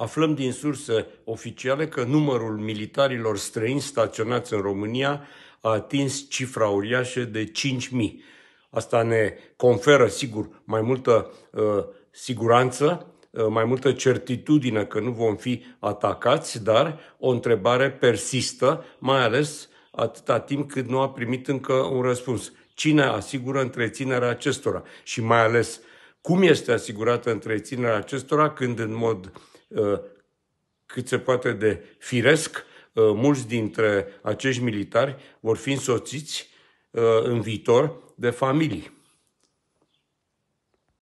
Aflăm din surse oficiale că numărul militarilor străini staționați în România a atins cifra uriașă de 5.000. Asta ne conferă, sigur, mai multă uh, siguranță, uh, mai multă certitudine că nu vom fi atacați, dar o întrebare persistă, mai ales atâta timp cât nu a primit încă un răspuns. Cine asigură întreținerea acestora? Și mai ales uh, cum este asigurată întreținerea acestora când în mod uh, cât se poate de firesc, uh, mulți dintre acești militari vor fi însoțiți uh, în viitor de familii.